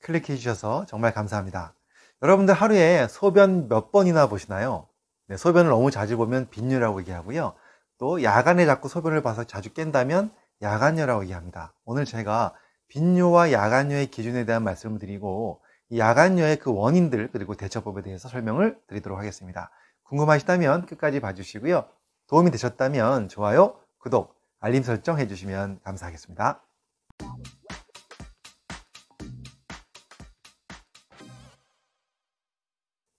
클릭해 주셔서 정말 감사합니다. 여러분들 하루에 소변 몇 번이나 보시나요? 네, 소변을 너무 자주 보면 빈뇨라고 얘기하고요. 또 야간에 자꾸 소변을 봐서 자주 깬다면 야간뇨라고 얘기합니다. 오늘 제가 빈뇨와 야간뇨의 기준에 대한 말씀을 드리고 야간뇨의 그 원인들 그리고 대처법에 대해서 설명을 드리도록 하겠습니다. 궁금하시다면 끝까지 봐주시고요. 도움이 되셨다면 좋아요, 구독, 알림 설정 해주시면 감사하겠습니다.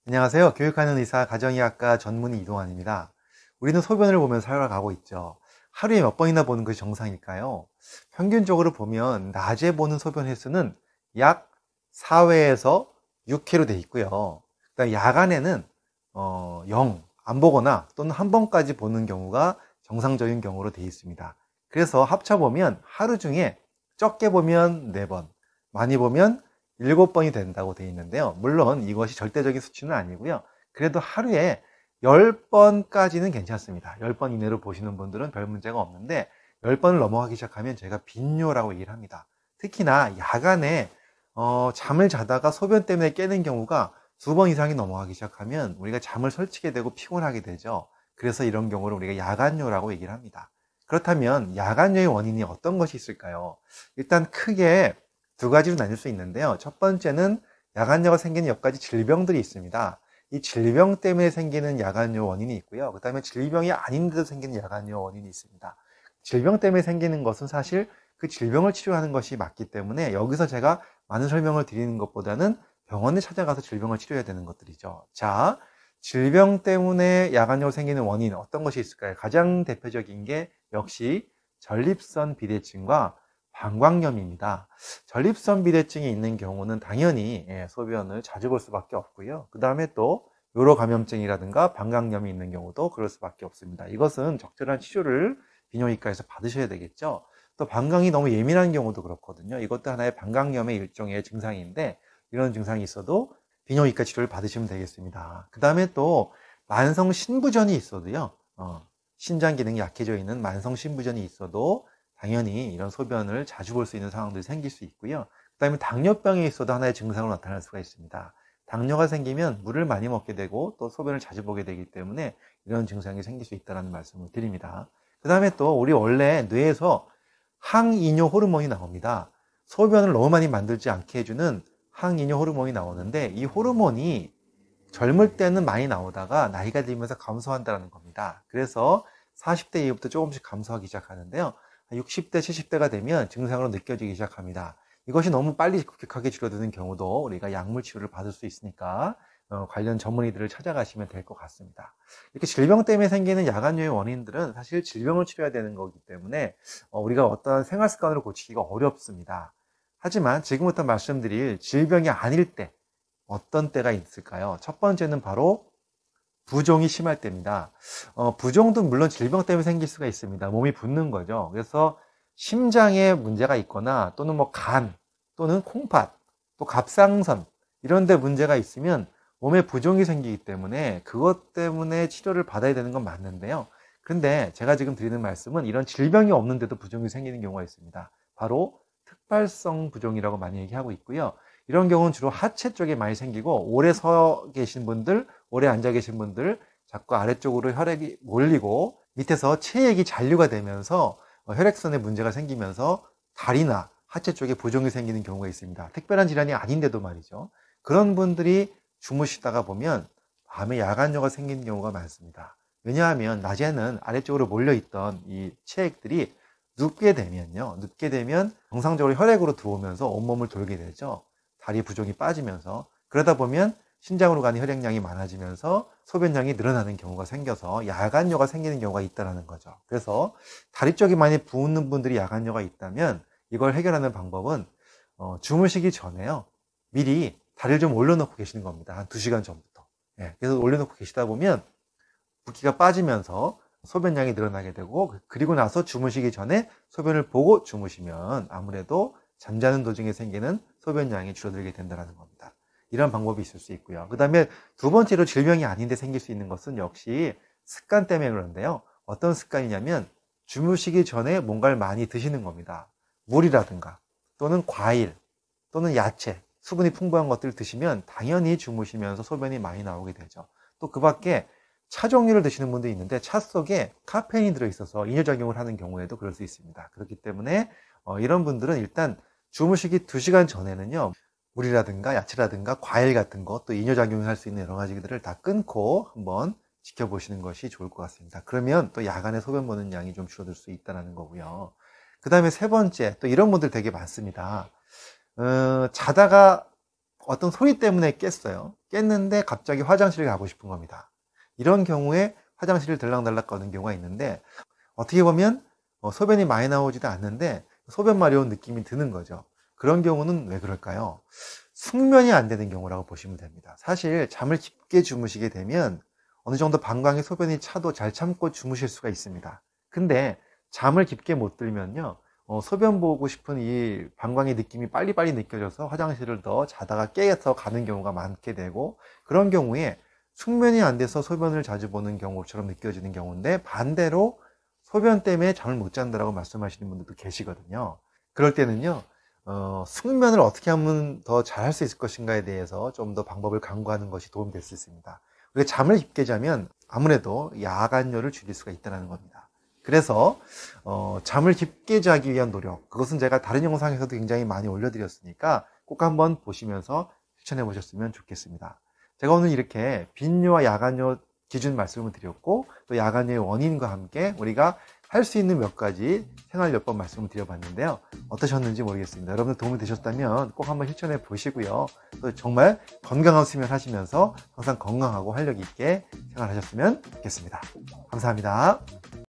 안녕하세요. 교육하는 의사 가정의학과 전문의 이동환입니다. 우리는 소변을 보면 살아가고 있죠. 하루에 몇 번이나 보는 것이 정상일까요? 평균적으로 보면 낮에 보는 소변 횟수는 약 4회에서 6회로 되어 있고요. 그다음 야간에는 어, 0, 안 보거나 또는 한 번까지 보는 경우가 정상적인 경우로 되어 있습니다. 그래서 합쳐보면 하루 중에 적게 보면 4번, 많이 보면 7번이 된다고 되어 있는데요. 물론 이것이 절대적인 수치는 아니고요. 그래도 하루에 10번까지는 괜찮습니다. 10번 이내로 보시는 분들은 별 문제가 없는데 10번을 넘어가기 시작하면 제가 빈뇨라고 얘기를 합니다. 특히나 야간에 어, 잠을 자다가 소변 때문에 깨는 경우가 두번 이상이 넘어가기 시작하면 우리가 잠을 설치게 되고 피곤하게 되죠. 그래서 이런 경우를 우리가 야간뇨라고 얘기를 합니다. 그렇다면 야간뇨의 원인이 어떤 것이 있을까요? 일단 크게 두 가지로 나눌수 있는데요. 첫 번째는 야간뇨가 생기는 몇 가지 질병들이 있습니다. 이 질병 때문에 생기는 야간뇨 원인이 있고요. 그 다음에 질병이 아닌데도 생기는 야간뇨 원인이 있습니다. 질병 때문에 생기는 것은 사실 그 질병을 치료하는 것이 맞기 때문에 여기서 제가 많은 설명을 드리는 것보다는 병원에 찾아가서 질병을 치료해야 되는 것들이죠. 자, 질병 때문에 야간뇨가 생기는 원인 어떤 것이 있을까요? 가장 대표적인 게 역시 전립선 비대증과 방광염입니다. 전립선 비대증이 있는 경우는 당연히 예, 소변을 자주 볼 수밖에 없고요. 그 다음에 또 요로 감염증이라든가 방광염이 있는 경우도 그럴 수밖에 없습니다. 이것은 적절한 치료를 비뇨기과에서 받으셔야 되겠죠. 또 방광이 너무 예민한 경우도 그렇거든요. 이것도 하나의 방광염의 일종의 증상인데 이런 증상이 있어도 비뇨기과 치료를 받으시면 되겠습니다. 그 다음에 또 만성 신부전이 있어도요. 어, 신장 기능이 약해져 있는 만성 신부전이 있어도 당연히 이런 소변을 자주 볼 수 있는 상황들이 생길 수 있고요. 그 다음에 당뇨병에 있어도 하나의 증상으로 나타날 수가 있습니다. 당뇨가 생기면 물을 많이 먹게 되고 또 소변을 자주 보게 되기 때문에 이런 증상이 생길 수 있다는 말씀을 드립니다. 그 다음에 또 우리 원래 뇌에서 항이뇨 호르몬이 나옵니다. 소변을 너무 많이 만들지 않게 해주는 항이뇨 호르몬이 나오는데 이 호르몬이 젊을 때는 많이 나오다가 나이가 들면서 감소한다는 겁니다. 그래서 40대 이후부터 조금씩 감소하기 시작하는데요. 60대, 70대가 되면 증상으로 느껴지기 시작합니다. 이것이 너무 빨리 급격하게 줄어드는 경우도 우리가 약물 치료를 받을 수 있으니까 어, 관련 전문의들을 찾아가시면 될 것 같습니다. 이렇게 질병 때문에 생기는 야간뇨의 원인들은 사실 질병을 치료해야 되는 거기 때문에 어, 우리가 어떤 생활 습관으로 고치기가 어렵습니다. 하지만 지금부터 말씀드릴 질병이 아닐 때 어떤 때가 있을까요? 첫 번째는 바로 부종이 심할 때입니다. 어, 부종도 물론 질병 때문에 생길 수가 있습니다. 몸이 붓는 거죠. 그래서 심장에 문제가 있거나 또는 뭐 간 또는 콩팥 또 갑상선 이런 데 문제가 있으면 몸에 부종이 생기기 때문에 그것 때문에 치료를 받아야 되는 건 맞는데요. 근데 제가 지금 드리는 말씀은 이런 질병이 없는데도 부종이 생기는 경우가 있습니다. 바로 특발성 부종이라고 많이 얘기하고 있고요. 이런 경우는 주로 하체 쪽에 많이 생기고 오래 서 계신 분들 오래 앉아 계신 분들 자꾸 아래쪽으로 혈액이 몰리고 밑에서 체액이 잔류가 되면서 어, 혈액선에 문제가 생기면서 다리나 하체 쪽에 부종이 생기는 경우가 있습니다. 특별한 질환이 아닌데도 말이죠. 그런 분들이 주무시다가 보면 밤에 야간뇨가 생기는 경우가 많습니다. 왜냐하면 낮에는 아래쪽으로 몰려있던 이 체액들이 눕게 되면요. 눕게 되면 정상적으로 혈액으로 들어오면서 온몸을 돌게 되죠. 다리 부종이 빠지면서 그러다 보면 신장으로 가는 혈액량이 많아지면서 소변량이 늘어나는 경우가 생겨서 야간뇨가 생기는 경우가 있다는 거죠. 그래서 다리 쪽이 많이 부는 분들이 야간뇨가 있다면 이걸 해결하는 방법은 어, 주무시기 전에요. 미리 다리를 좀 올려놓고 계시는 겁니다. 한2시간 전부터. 예, 그래서 올려놓고 계시다 보면 붓기가 빠지면서 소변량이 늘어나게 되고 그리고 나서 주무시기 전에 소변을 보고 주무시면 아무래도 잠자는 도중에 생기는 소변량이 줄어들게 된다는 겁니다. 이런 방법이 있을 수 있고요. 그 다음에 두 번째로 질병이 아닌데 생길 수 있는 것은 역시 습관 때문에 그런데요. 어떤 습관이냐면 주무시기 전에 뭔가를 많이 드시는 겁니다. 물이라든가 또는 과일 또는 야채, 수분이 풍부한 것들을 드시면 당연히 주무시면서 소변이 많이 나오게 되죠. 또 그 밖에 차 종류를 드시는 분도 있는데 차 속에 카페인이 들어있어서 이뇨작용을 하는 경우에도 그럴 수 있습니다. 그렇기 때문에 어, 이런 분들은 일단 주무시기 2시간 전에는요. 물이라든가 야채라든가 과일 같은 것또 이뇨작용을 할 수 있는 여러 가지들을 다 끊고 한번 지켜보시는 것이 좋을 것 같습니다. 그러면 또 야간에 소변 보는 양이 좀 줄어들 수 있다는 거고요. 그 다음에 세 번째, 또 이런 분들 되게 많습니다. 어, 자다가 어떤 소리 때문에 깼어요. 깼는데 갑자기 화장실을 가고 싶은 겁니다. 이런 경우에 화장실을 들락날락 거는 경우가 있는데 어떻게 보면 어, 소변이 많이 나오지도 않는데 소변 마려운 느낌이 드는 거죠. 그런 경우는 왜 그럴까요? 숙면이 안 되는 경우라고 보시면 됩니다. 사실 잠을 깊게 주무시게 되면 어느 정도 방광에 소변이 차도 잘 참고 주무실 수가 있습니다. 근데 잠을 깊게 못 들면요. 어, 소변 보고 싶은 이 방광의 느낌이 빨리빨리 느껴져서 화장실을 더 자다가 깨서 가는 경우가 많게 되고 그런 경우에 숙면이 안 돼서 소변을 자주 보는 경우처럼 느껴지는 경우인데 반대로 소변 때문에 잠을 못 잔다라고 말씀하시는 분들도 계시거든요. 그럴 때는요. 어, 숙면을 어떻게 하면 더 잘 할 수 있을 것인가에 대해서 좀 더 방법을 강구하는 것이 도움이 될 수 있습니다. 우리가 잠을 깊게 자면 아무래도 야간열을 줄일 수가 있다는 겁니다. 그래서 어, 잠을 깊게 자기 위한 노력 그것은 제가 다른 영상에서도 굉장히 많이 올려드렸으니까 꼭 한번 보시면서 추천해 보셨으면 좋겠습니다. 제가 오늘 이렇게 빈뇨와 야간뇨 기준 말씀을 드렸고 또 야간뇨의 원인과 함께 우리가 할수 있는 몇 가지 생활요법 말씀을 드려봤는데요. 어떠셨는지 모르겠습니다. 여러분들 도움이 되셨다면 꼭 한번 실천해 보시고요. 또 정말 건강한 수면 하시면서 항상 건강하고 활력 있게 생활하셨으면 좋겠습니다. 감사합니다.